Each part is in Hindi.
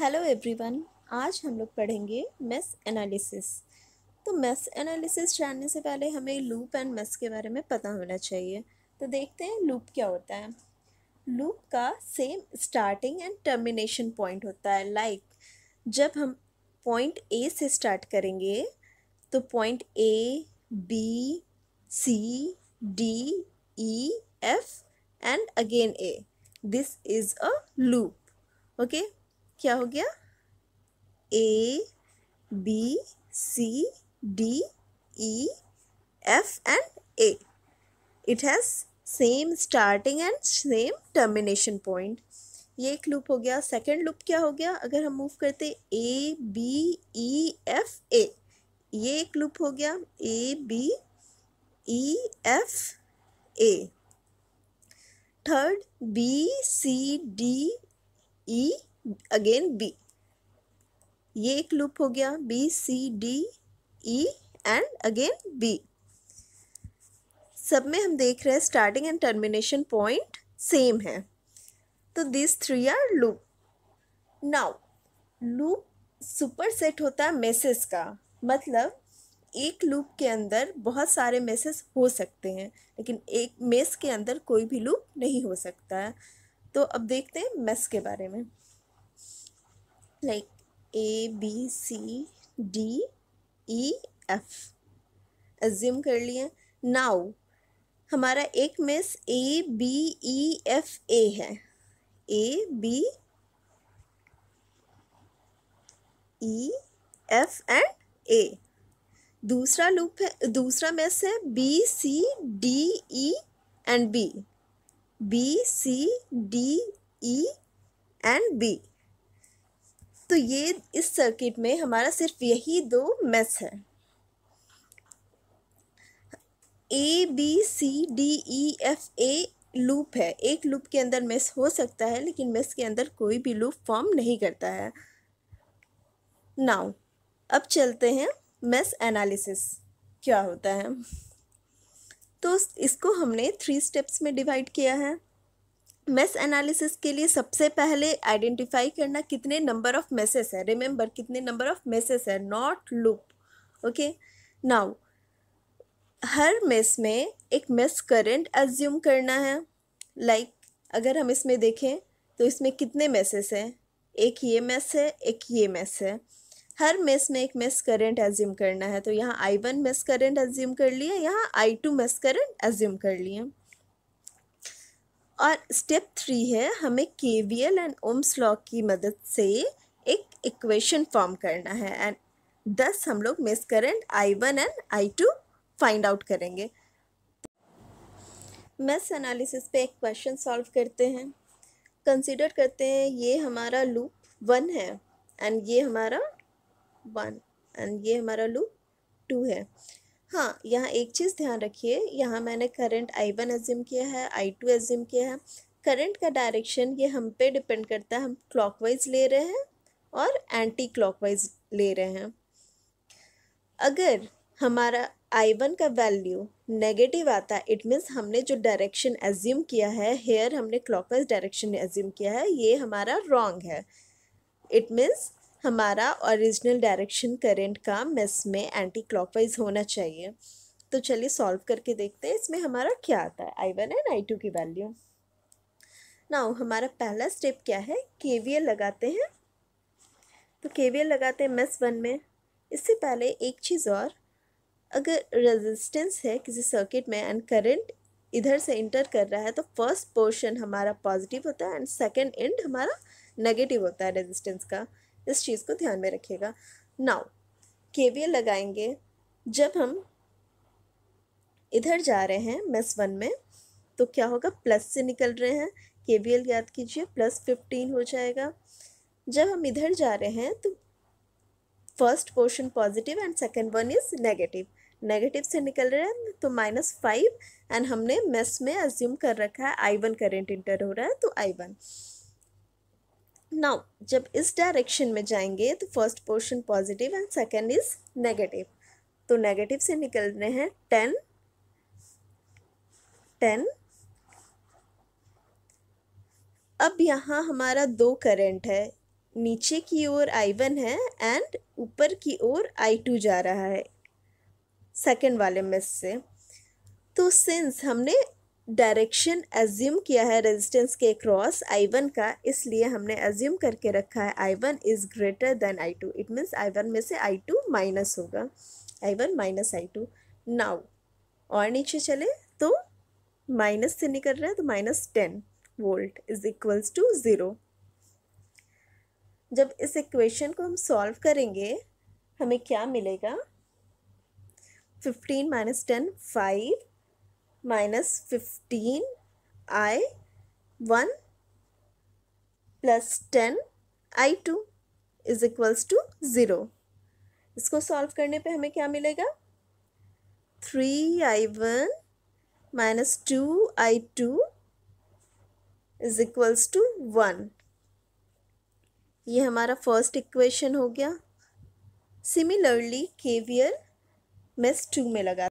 हेलो एवरीवन आज हम लोग पढ़ेंगे मेस एनालिसिस तो मेस एनालिसिस जानने से पहले हमें लूप एंड मेस के बारे में पता होना चाहिए तो देखते हैं लूप क्या होता है लूप का same starting and termination point होता है लाइक like, जब हम पॉइंट ए से स्टार्ट करेंगे तो point A B C D E F and again A this is a loop okay क्या हो गया A B C D E F and A it has same starting and same termination point ये एक लूप हो गया सेकेंड लूप क्या हो गया अगर हम मूव करते ए बी ई एफ ए ये एक लूप हो गया A B E F A third B C D E again B ये एक लूप हो गया B C D E and again B सब में हम देख रहे हैं starting and termination point same है तो this three are loop now loop superset होता है मैसेज का मतलब एक लूप के अंदर बहुत सारे मैसेज हो सकते हैं लेकिन एक मेस के अंदर कोई भी लूप नहीं हो सकता है तो अब देखते हैं मेस के बारे में like A, B, C, D, E, F. Assume कर लिए नाउ हमारा एक mesh A B E F A है A B E F and A दूसरा लूप है दूसरा मैस है B C D E and B B C D E and B तो ये इस सर्किट में हमारा सिर्फ यही दो मेस है A B C D E F A loop है एक लूप के अंदर मेस हो सकता है लेकिन मेस के अंदर कोई भी लूप फॉर्म नहीं करता है नाउ अब चलते हैं मेस एनालिसिस क्या होता है तो इसको हमने थ्री स्टेप्स में डिवाइड किया है मेस एनालिसिस के लिए सबसे पहले आइडेंटिफाई करना कितने नंबर ऑफ मेसेस है रिमेंबर कितने नंबर ऑफ मेसेस है नॉट लूप ओके नाउ हर मेस में एक मेस करंट एज्यूम करना है लाइक like, अगर हम इसमें देखें तो इसमें कितने मेसेस हैं एक ये मेस है एक ये मेस है हर मेस में एक मेस करंट एज्यूम करना है तो यहाँ I one mesh current assume कर लिए यहाँ I two mesh current assume कर लिए और स्टेप थ्री है हमें K V L and Ohm's law की मदद से एक इक्वेशन फॉर्म करना है एंड दस हम लोग mesh current I one and I two find out करेंगे मेस एनालिसिस पे एक क्वेश्चन सॉल्व करते हैं कंसिडर करते हैं ये हमारा लूप वन है एंड ये हमारा वन एंड ये हमारा लूप टू है हाँ यहाँ एक चीज़ ध्यान रखिए यहाँ मैंने करंट आई वन एज्यूम किया है आई टू एज्यूम किया है करंट का डायरेक्शन ये हम पे डिपेंड करता है हम क्लॉकवाइज ले रहे हैं और एंटी क्लॉकवाइज ले रहे हैं अगर हमारा आई वन का वैल्यू नेगेटिव आता है इट मीन्स हमने जो डायरेक्शन एज्यूम किया है हेयर हमने क्लॉकवाइज डायरेक्शन एज्यूम किया है ये हमारा रॉन्ग है इट मीन्स हमारा ओरिजिनल डायरेक्शन करंट का मेस में एंटी क्लॉकवाइज होना चाहिए तो चलिए सॉल्व करके देखते हैं इसमें हमारा क्या आता है I one and I two की वैल्यू नाउ हमारा पहला स्टेप क्या है के लगाते हैं तो के लगाते हैं मेस वन में इससे पहले एक चीज़ और अगर रेजिस्टेंस है किसी सर्किट में एंड करंट इधर से इंटर कर रहा है तो फर्स्ट पोर्शन हमारा पॉजिटिव होता है एंड सेकेंड एंड हमारा नेगेटिव होता है रेजिस्टेंस का इस चीज़ को ध्यान में रखिएगा नाउ के लगाएंगे जब हम इधर जा रहे हैं मेस वन में तो क्या होगा प्लस से निकल रहे हैं के एल याद कीजिए प्लस फिफ्टीन हो जाएगा जब हम इधर जा रहे हैं तो first portion positive and second one is negative negative से निकल रहे हैं तो माइनस फाइव एंड हमने मेस में अज्यूम कर रखा है आई वन करेंट इंटर हो रहा है तो आई वन नाउ जब इस डायरेक्शन में जाएंगे तो first portion positive and second is negative तो नेगेटिव से निकल रहे हैं टेन टेन अब यहाँ हमारा दो करंट है नीचे की ओर आई वन है एंड ऊपर की ओर आई टू जा रहा है सेकेंड वाले मिस से तो सिंस हमने डायरेक्शन एज्यूम किया है रेजिस्टेंस के क्रॉस आई वन का इसलिए हमने एज्यूम करके रखा है I one is greater than I two it means I one में से आई टू माइनस होगा I one minus I two now और नीचे चले तो माइनस से निकल रहा है तो minus ten volt is equals to zero जब इस इक्वेशन को हम सॉल्व करेंगे हमें क्या मिलेगा fifteen minus ten five minus fifteen I one plus ten I two is equals to zero इसको सॉल्व करने पे हमें क्या मिलेगा three I one minus two I two is equals to one ये हमारा फर्स्ट इक्वेशन हो गया सिमिलरली केवियर मेस टू में लगा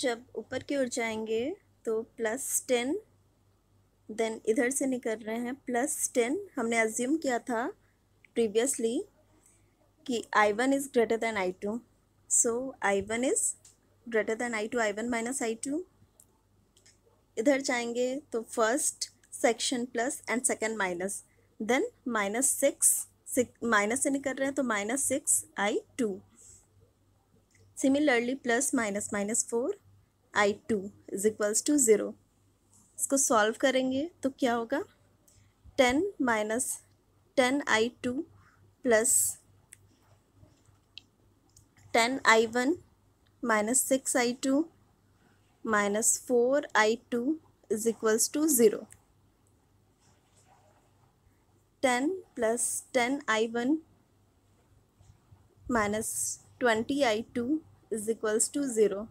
जब ऊपर की ओर जाएंगे तो प्लस टेन देन इधर से निकल रहे हैं प्लस टेन हमने अज्यूम किया था प्रीवियसली कि I one is greater than I two so I one is greater than I two I one minus I two इधर जाएंगे तो first section plus and second minus then minus six minus से निकल रहे हैं तो minus six I two similarly plus minus minus four I two is equals to zero इसको सॉल्व करेंगे तो क्या होगा ten minus ten I two plus ten I one minus six I two minus four I two is equals to zero ten plus ten I one minus twenty I two is equals to zero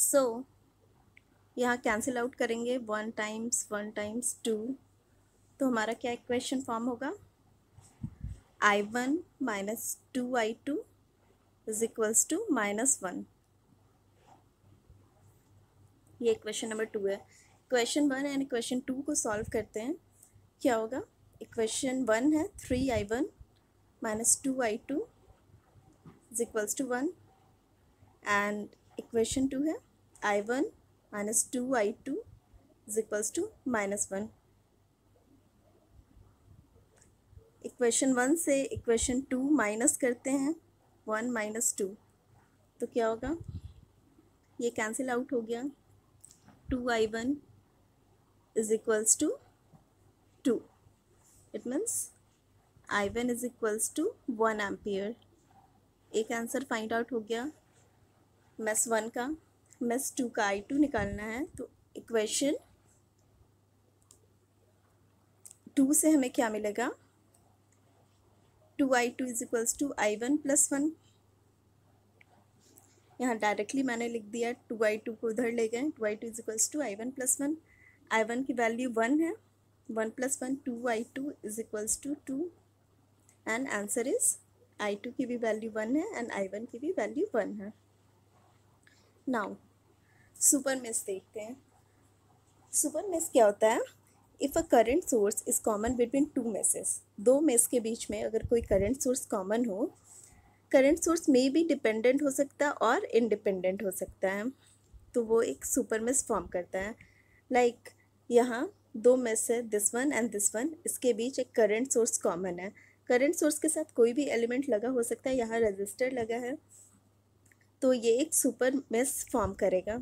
so so, यहाँ कैंसिल आउट करेंगे one times one times two तो हमारा क्या इक्वेशन फॉर्म होगा I one minus two I two is equals to minus one ये इक्वेशन नंबर टू है equation one and equation two को सॉल्व करते हैं क्या होगा इक्वेशन वन है three I one minus two I two is equals to one and equation two है I one minus two I two is equals to minus one equation one से इक्वेशन टू माइनस करते हैं वन माइनस टू तो क्या होगा ये कैंसिल आउट हो गया two I one is equals to two it means I one is equals to one ampere एक आंसर फाइंड आउट हो गया मैस वन का मैस टू का आई टू निकालना है तो इक्वेशन टू से हमें क्या मिलेगा two I two is equals to I one plus one यहाँ डायरेक्टली मैंने लिख दिया टू आई टू को उधर ले गए two I two is equals to I one plus one I one की वैल्यू वन है one plus one two I two is equals to two and answer is I two की भी वैल्यू वन है एंड आई वन की भी वैल्यू वन है नाउ सुपर मिस देखते हैं सुपर मिस क्या होता है if a current source is common between two meshes दो मेस के बीच में अगर कोई करंट सोर्स कॉमन हो करंट सोर्स में भी डिपेंडेंट हो सकता है और इंडिपेंडेंट हो सकता है तो वो एक सुपर मिस फॉर्म करता है लाइक like, यहाँ दो मेस है this one and this one इसके बीच एक करंट सोर्स कॉमन है करंट सोर्स के साथ कोई भी एलिमेंट लगा हो सकता है यहाँ रजिस्टर लगा है तो ये एक सुपर मेस फॉर्म करेगा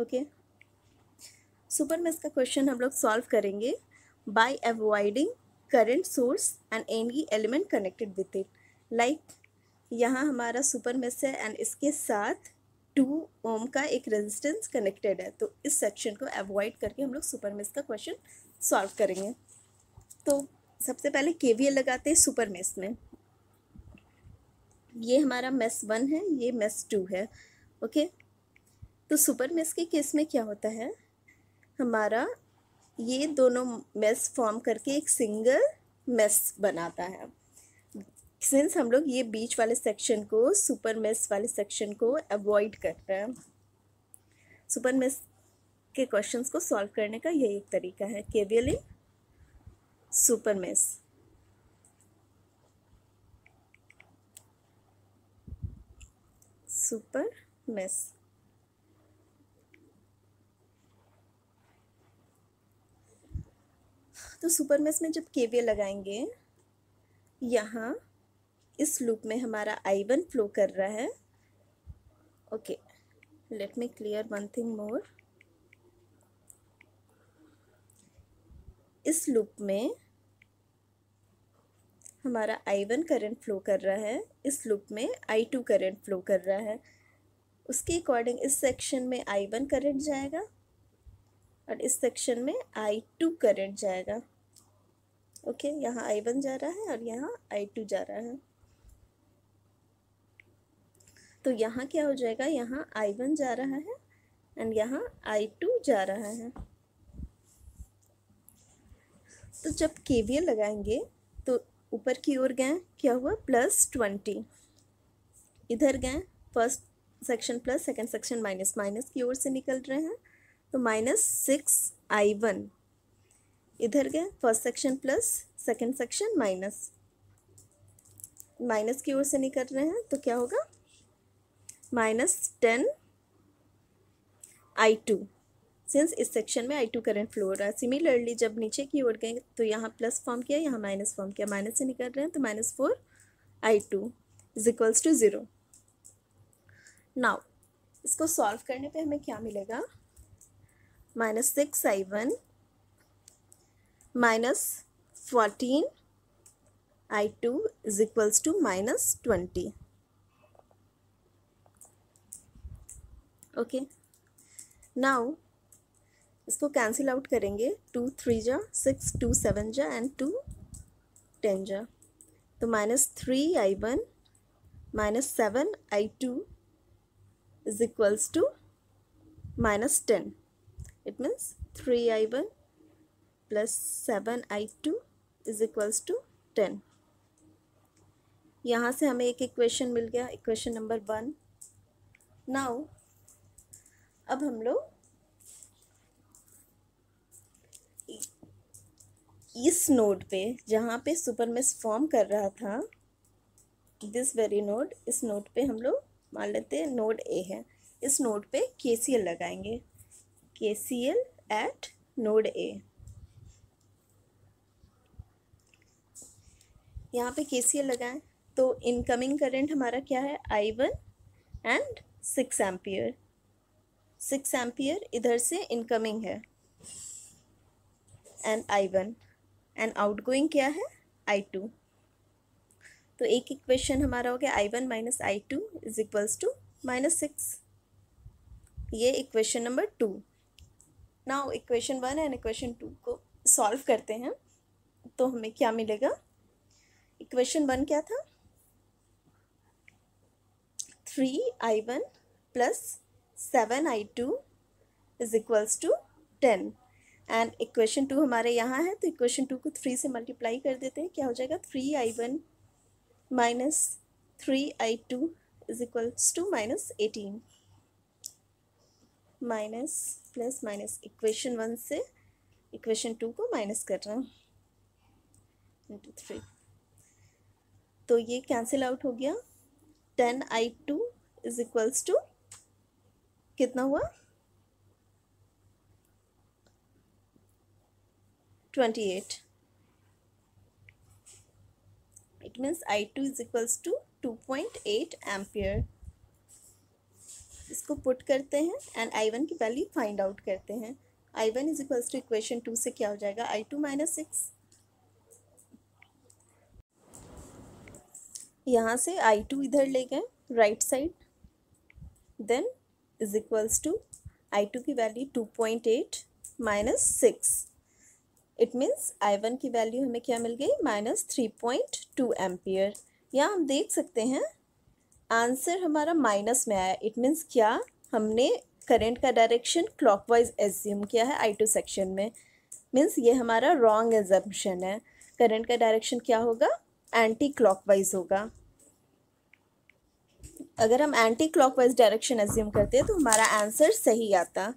ओके सुपर मेस का क्वेश्चन हम लोग सॉल्व करेंगे by avoiding current source and any element connected with it like यहाँ हमारा सुपर मेस है एंड इसके साथ टू ओम का एक रेजिस्टेंस कनेक्टेड है तो इस सेक्शन को अवॉइड करके हम लोग सुपर मेस का क्वेश्चन सॉल्व करेंगे तो सबसे पहले के लगाते हैं सुपर मेस में ये हमारा मेस वन है ये मेस टू है ओके तो सुपर मेस के केस में क्या होता है हमारा ये दोनों मेस फॉर्म करके एक सिंगल मेस बनाता है सिंस हम लोग ये बीच वाले सेक्शन को सुपर मेस वाले सेक्शन को अवॉइड कर रहे हैं सुपर मेस के क्वेश्चंस को सॉल्व करने का यही एक तरीका है केवियलिंग सुपर मिस सुपर मेस तो सुपर मेस में जब केवीए लगाएंगे यहाँ इस लूप में हमारा आई वन फ्लो कर रहा है okay let me clear one thing more इस लूप में हमारा आई वन करेंट फ्लो कर रहा है इस लूप में आई टू करेंट फ्लो कर रहा है उसके अकॉर्डिंग इस सेक्शन में आई वन करेंट जाएगा और इस सेक्शन में आई टू करेंट जाएगा ओके यहाँ आई वन जा रहा है और यहाँ आई टू जा रहा है तो यहाँ क्या हो जाएगा यहाँ आई वन जा रहा है एंड यहाँ आई टू जा रहा है तो जब के वी लगाएंगे तो ऊपर की ओर गए क्या हुआ प्लस ट्वेंटी इधर गए first section plus second section minus minus की ओर से निकल रहे हैं तो माइनस सिक्स आई वन इधर गए first section plus second section minus minus की ओर से निकल रहे हैं तो क्या होगा minus ten I two since इस सेक्शन में आई टू करेंट फ्लो हो रहा है सिमिलरली जब नीचे की ओर गए तो यहाँ प्लस फॉर्म किया यहाँ माइनस फॉर्म किया माइनस से निकल रहे हैं तो minus four I two is equals to zero now इसको सॉल्व करने पे हमें क्या मिलेगा minus six I one minus fourteen I two is equals to minus twenty okay now इसको कैंसिल आउट करेंगे टू थ्री जा सिक्स टू सेवन जा एंड टू टेन जा तो minus three I one minus seven I two is equals to minus ten it means three I one plus seven I two is equals to ten यहाँ से हमें एक इक्वेशन मिल गया इक्वेशन नंबर वन नाउ अब हम लोग इस नोड पे जहाँ पे सुपर मेस फॉर्म कर रहा था दिस वेरी नोड इस नोड पे हम लोग मान लेते हैं नोड ए है इस नोड पे के सी एल लगाएंगे K C L at node A यहाँ पे के सी एल लगाएं तो इनकमिंग करंट हमारा क्या है I one and six ampere six ampere इधर से इनकमिंग है and I one and outgoing क्या है आई टू तो एक इक्वेशन हमारा हो गया I one minus I two is equals to minus six ये equation number two now equation one and equation two को सॉल्व करते हैं तो हमें क्या मिलेगा इक्वेशन वन क्या था three I one plus seven I two is equals to ten and equation two हमारे यहाँ है तो इक्वेशन टू को थ्री से मल्टीप्लाई कर देते हैं क्या हो जाएगा three I one minus three I two is equals to minus eighteen minus plus minus equation one से इक्वेशन टू को माइनस कर रहा हूँ इंटू थ्री तो ये कैंसिल आउट हो गया ten I two is equals to कितना हुआ 28 it means I2 is equals to 2.8 ampere इसको पुट करते हैं एंड आई वन की वैल्यू फाइंड आउट करते हैं I one is equals to equation two से क्या हो जाएगा आई टू माइनस सिक्स यहाँ से आई टू इधर ले गए right side then is equals to I two की value two point eight minus six it means I one की वैल्यू हमें क्या मिल गई minus three point two ampere या हम देख सकते हैं आंसर हमारा माइनस में आया इट मीन्स क्या हमने करंट का डायरेक्शन क्लॉकवाइज एज्यूम किया है आई टू सेक्शन में मीन्स ये हमारा रॉन्ग एजम्पन है करंट का डायरेक्शन क्या होगा एंटी क्लॉकवाइज होगा अगर हम एंटी क्लॉकवाइज डायरेक्शन एज्यूम करते हैं तो हमारा आंसर सही आता